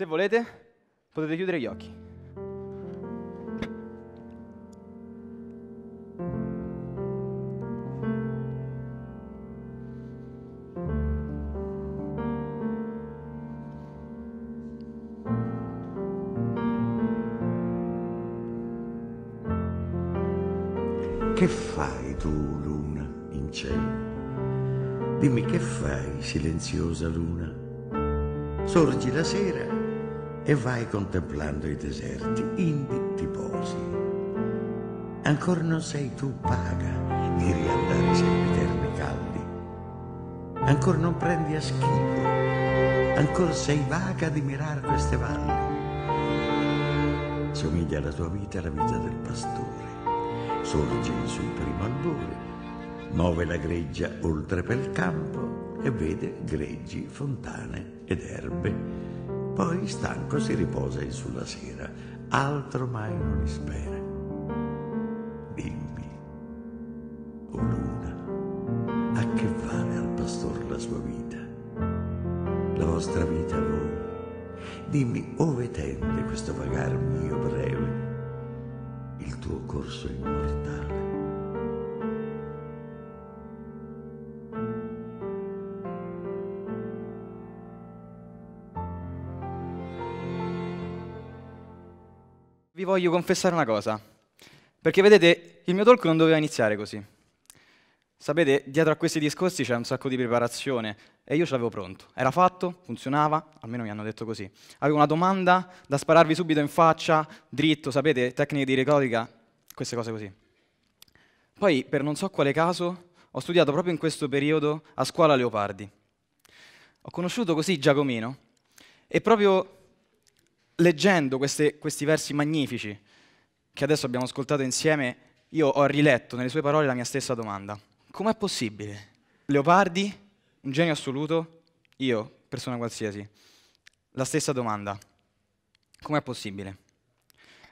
Se volete, potete chiudere gli occhi. Che fai tu, luna, in cielo? Dimmi che fai, silenziosa luna? Sorgi la sera e vai contemplando i deserti indi ti posi. Ancora non sei tu paga di riandare sempiterni caldi. Ancora non prendi a schifo. Ancora sei vaga di mirare queste valli. Somiglia alla tua vita alla vita del pastore. Sorge il suo primo albore, muove la greggia oltre per il campo e vede greggi, fontane ed erbe poi stanco si riposa in sulla sera, altro mai non ispera. Dimmi, o oh luna, a che vale al pastor la sua vita? La vostra vita a voi? Dimmi ove tende questo vagar mio breve, il tuo corso in mano. vi voglio confessare una cosa, perché vedete, il mio talk non doveva iniziare così. Sapete, dietro a questi discorsi c'è un sacco di preparazione e io ce l'avevo pronto. Era fatto, funzionava, almeno mi hanno detto così. Avevo una domanda da spararvi subito in faccia, dritto, sapete, tecniche di retorica, queste cose così. Poi, per non so quale caso, ho studiato proprio in questo periodo a scuola Leopardi. Ho conosciuto così Giacomino e proprio leggendo queste, questi versi magnifici che adesso abbiamo ascoltato insieme, io ho riletto nelle sue parole la mia stessa domanda. Com'è possibile? Leopardi, un genio assoluto, io, persona qualsiasi. La stessa domanda. Com'è possibile?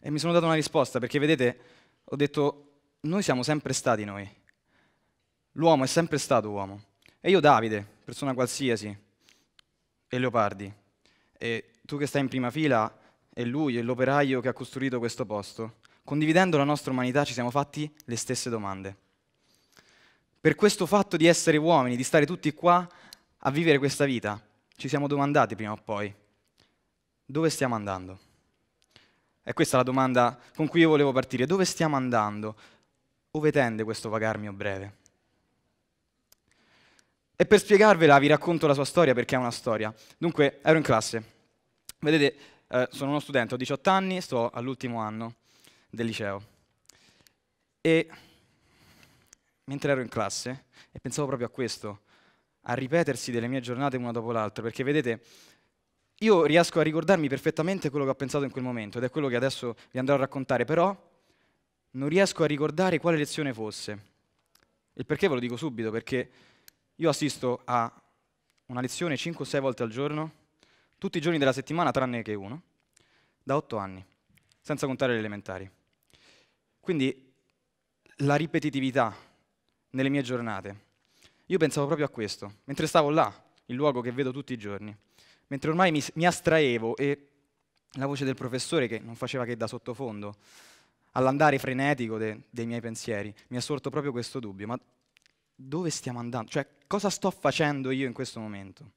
E mi sono dato una risposta perché, vedete, ho detto, noi siamo sempre stati noi. L'uomo è sempre stato uomo. E io Davide, persona qualsiasi, e Leopardi, e tu che stai in prima fila e lui è l'operaio che ha costruito questo posto. Condividendo la nostra umanità ci siamo fatti le stesse domande. Per questo fatto di essere uomini, di stare tutti qua a vivere questa vita, ci siamo domandati prima o poi, dove stiamo andando? E questa è la domanda con cui io volevo partire. Dove stiamo andando? Ove tende questo vagarmio breve? E per spiegarvela vi racconto la sua storia perché è una storia. Dunque, ero in classe Vedete, eh, sono uno studente, ho 18 anni, sto all'ultimo anno del liceo. E mentre ero in classe, e pensavo proprio a questo, a ripetersi delle mie giornate una dopo l'altra, perché vedete, io riesco a ricordarmi perfettamente quello che ho pensato in quel momento, ed è quello che adesso vi andrò a raccontare, però non riesco a ricordare quale lezione fosse. Il perché ve lo dico subito, perché io assisto a una lezione 5-6 volte al giorno, tutti i giorni della settimana tranne che uno, da otto anni, senza contare le elementari. Quindi la ripetitività nelle mie giornate. Io pensavo proprio a questo, mentre stavo là, il luogo che vedo tutti i giorni, mentre ormai mi, mi astraevo e la voce del professore, che non faceva che da sottofondo, all'andare frenetico de, dei miei pensieri, mi ha sorto proprio questo dubbio, ma dove stiamo andando? Cioè, cosa sto facendo io in questo momento?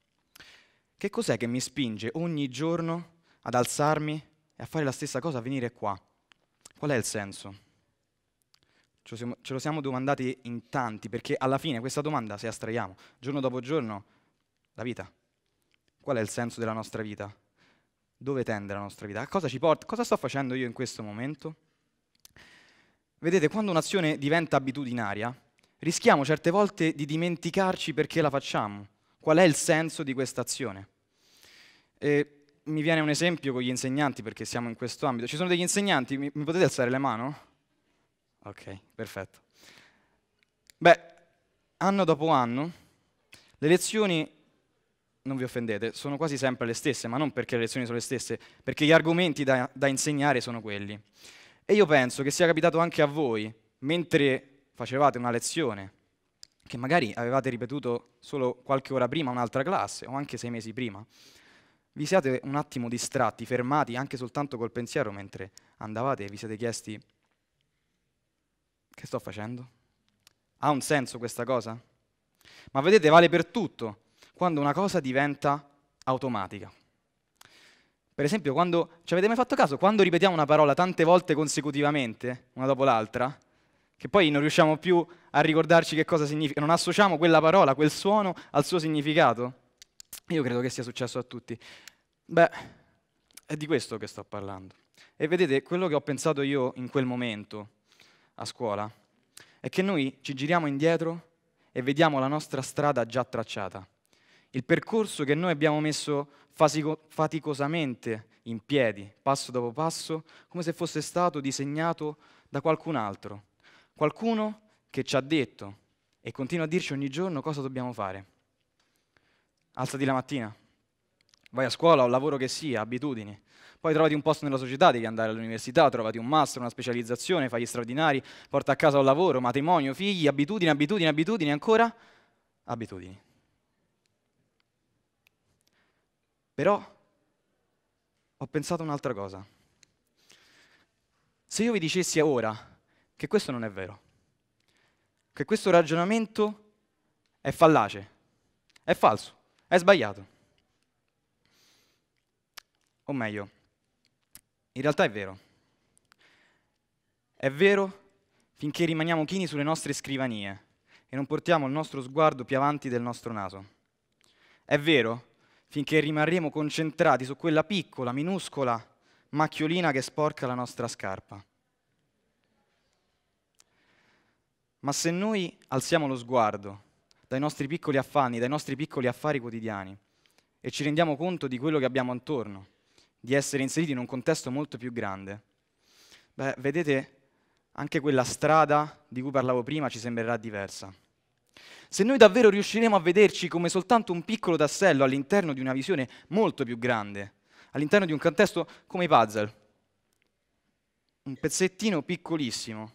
Che cos'è che mi spinge ogni giorno ad alzarmi e a fare la stessa cosa, a venire qua? Qual è il senso? Ce lo siamo domandati in tanti, perché alla fine questa domanda, se astraiamo giorno dopo giorno, la vita. Qual è il senso della nostra vita? Dove tende la nostra vita? A cosa ci porta? Cosa sto facendo io in questo momento? Vedete, quando un'azione diventa abitudinaria, rischiamo certe volte di dimenticarci perché la facciamo. Qual è il senso di questa azione? E mi viene un esempio con gli insegnanti perché siamo in questo ambito. Ci sono degli insegnanti, mi, mi potete alzare le mano? Ok, perfetto. Beh, anno dopo anno, le lezioni non vi offendete, sono quasi sempre le stesse, ma non perché le lezioni sono le stesse, perché gli argomenti da, da, insegnare sono quelli. E io penso che sia capitato anche a voi, mentre facevate una lezione che magari avevate ripetuto solo qualche ora prima un'altra classe o anche sei mesi prima. Vi siate un attimo distratti, fermati anche soltanto col pensiero mentre andavate e vi siete chiesti che sto facendo? Ha un senso questa cosa? Ma vedete, vale per tutto quando una cosa diventa automatica. Per esempio, quando, ci avete mai fatto caso, quando ripetiamo una parola tante volte consecutivamente, una dopo l'altra, che poi non riusciamo più a ricordarci che cosa significa, non associamo quella parola, quel suono al suo significato. Io credo che sia successo a tutti. Beh, è di questo che sto parlando. E vedete, quello che ho pensato io in quel momento a scuola è che noi ci giriamo indietro e vediamo la nostra strada già tracciata. Il percorso che noi abbiamo messo fasico- faticosamente in piedi, passo dopo passo, come se fosse stato disegnato da qualcun altro. Qualcuno che ci ha detto e continua a dirci ogni giorno cosa dobbiamo fare. Alzati la mattina, vai a scuola, o lavoro che sia, abitudini. Poi trovati un posto nella società, devi andare all'università, trovati un master, una specializzazione, fai gli straordinari, porta a casa un lavoro, matrimonio, figli, abitudini, abitudini, abitudini, ancora abitudini. Però ho pensato un'altra cosa. Se io vi dicessi ora che questo non è vero, che questo ragionamento è fallace, è falso, è sbagliato. O meglio, in realtà è vero. È vero finché rimaniamo chini sulle nostre scrivanie e non portiamo il nostro sguardo più avanti del nostro naso. È vero finché rimarremo concentrati su quella piccola, minuscola macchiolina che sporca la nostra scarpa. Ma se noi alziamo lo sguardo dai nostri piccoli affanni, dai nostri piccoli affari quotidiani e ci rendiamo conto di quello che abbiamo intorno, di essere inseriti in un contesto molto più grande, beh, vedete, anche quella strada di cui parlavo prima ci sembrerà diversa. Se noi davvero riusciremo a vederci come soltanto un piccolo tassello all'interno di una visione molto più grande, all'interno di un contesto come i puzzle, un pezzettino piccolissimo,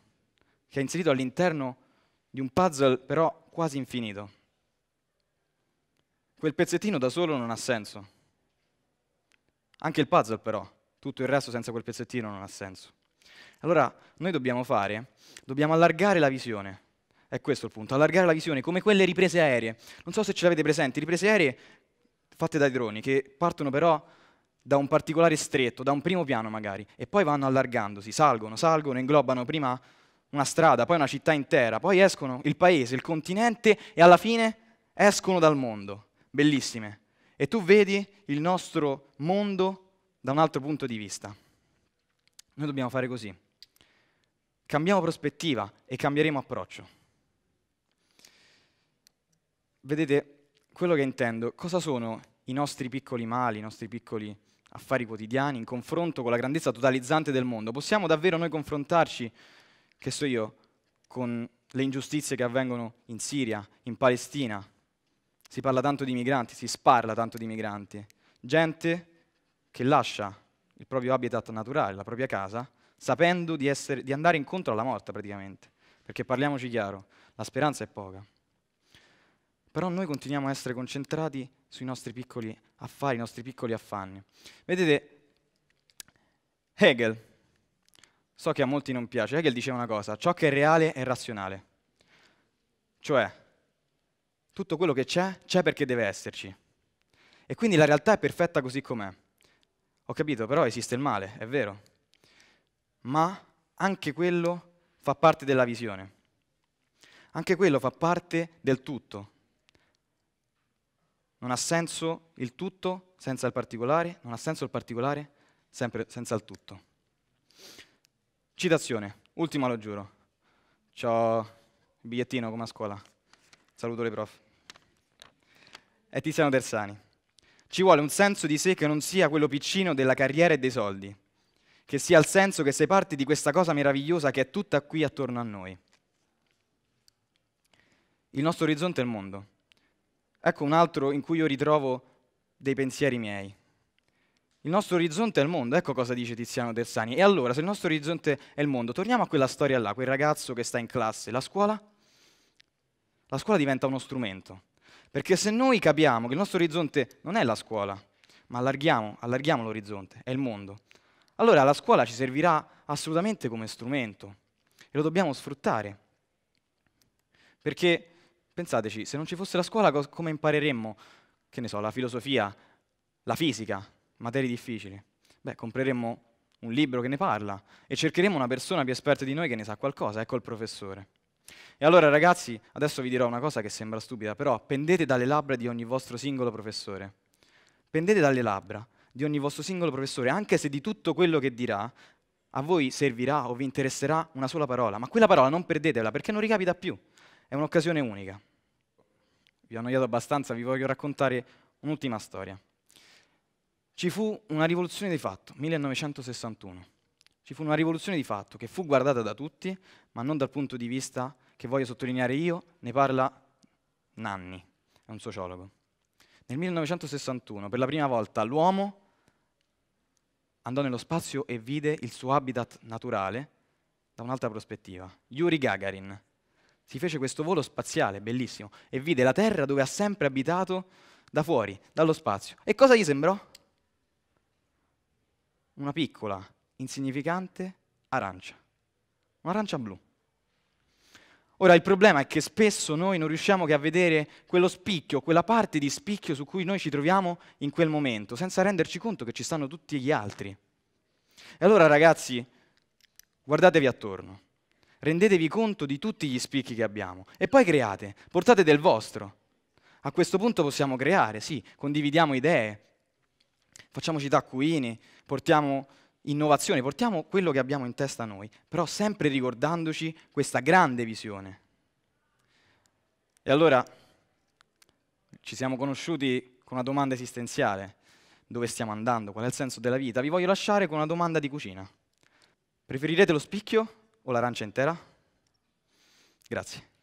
che è inserito all'interno di un puzzle però quasi infinito. Quel pezzettino da solo non ha senso. Anche il puzzle però, tutto il resto senza quel pezzettino non ha senso. Allora noi dobbiamo fare, dobbiamo allargare la visione. È questo il punto, allargare la visione come quelle riprese aeree. Non so se ce l'avete presente, riprese aeree fatte dai droni che partono però da un particolare stretto, da un primo piano magari, e poi vanno allargandosi, salgono, salgono, inglobano prima una strada, poi una città intera, poi escono il paese, il continente e alla fine escono dal mondo. Bellissime. E tu vedi il nostro mondo da un altro punto di vista. Noi dobbiamo fare così. Cambiamo prospettiva e cambieremo approccio. Vedete, quello che intendo, cosa sono i nostri piccoli mali, i nostri piccoli affari quotidiani in confronto con la grandezza totalizzante del mondo? Possiamo davvero noi confrontarci che so io, con le ingiustizie che avvengono in Siria, in Palestina. Si parla tanto di migranti, si sparla tanto di migranti. Gente che lascia il proprio habitat naturale, la propria casa, sapendo di, essere, di andare incontro alla morte praticamente. Perché parliamoci chiaro, la speranza è poca. Però noi continuiamo a essere concentrati sui nostri piccoli affari, i nostri piccoli affanni. Vedete, Hegel, so che a molti non piace, Hegel dice una cosa, ciò che è reale è razionale. Cioè, tutto quello che c'è, c'è perché deve esserci. E quindi la realtà è perfetta così com'è. Ho capito, però esiste il male, è vero. Ma anche quello fa parte della visione. Anche quello fa parte del tutto. Non ha senso il tutto senza il particolare, non ha senso il particolare sempre senza il tutto. Citazione, ultima lo giuro. C'ho il bigliettino come a scuola. Saluto le prof. È Tiziano Tersani. Ci vuole un senso di sé che non sia quello piccino della carriera e dei soldi, che sia il senso che sei parte di questa cosa meravigliosa che è tutta qui attorno a noi. Il nostro orizzonte è il mondo. Ecco un altro in cui io ritrovo dei pensieri miei. Il nostro orizzonte è il mondo, ecco cosa dice Tiziano Tersani. E allora, se il nostro orizzonte è il mondo, torniamo a quella storia là, quel ragazzo che sta in classe, la scuola? La scuola diventa uno strumento, perché se noi capiamo che il nostro orizzonte non è la scuola, ma allarghiamo, allarghiamo l'orizzonte, è il mondo, allora la scuola ci servirà assolutamente come strumento e lo dobbiamo sfruttare. Perché, pensateci, se non ci fosse la scuola, come impareremmo, che ne so, la filosofia, la fisica, materie difficili? Beh, compreremo un libro che ne parla e cercheremo una persona più esperta di noi che ne sa qualcosa, ecco il professore. E allora ragazzi, adesso vi dirò una cosa che sembra stupida, però pendete dalle labbra di ogni vostro singolo professore. Pendete dalle labbra di ogni vostro singolo professore, anche se di tutto quello che dirà a voi servirà o vi interesserà una sola parola, ma quella parola non perdetela perché non ricapita più, è un'occasione unica. Vi ho annoiato abbastanza, vi voglio raccontare un'ultima storia ci fu una rivoluzione di fatto, 1961. Ci fu una rivoluzione di fatto che fu guardata da tutti, ma non dal punto di vista che voglio sottolineare io, ne parla Nanni, è un sociologo. Nel 1961, per la prima volta, l'uomo andò nello spazio e vide il suo habitat naturale da un'altra prospettiva. Yuri Gagarin si fece questo volo spaziale, bellissimo, e vide la Terra dove ha sempre abitato da fuori, dallo spazio. E cosa gli sembrò? una piccola, insignificante arancia, un'arancia blu. Ora il problema è che spesso noi non riusciamo che a vedere quello spicchio, quella parte di spicchio su cui noi ci troviamo in quel momento, senza renderci conto che ci stanno tutti gli altri. E allora ragazzi, guardatevi attorno, rendetevi conto di tutti gli spicchi che abbiamo e poi create, portate del vostro. A questo punto possiamo creare, sì, condividiamo idee, facciamoci taccuini, portiamo innovazione, portiamo quello che abbiamo in testa noi, però sempre ricordandoci questa grande visione. E allora ci siamo conosciuti con una domanda esistenziale, dove stiamo andando, qual è il senso della vita, vi voglio lasciare con una domanda di cucina. Preferirete lo spicchio o l'arancia intera? Grazie.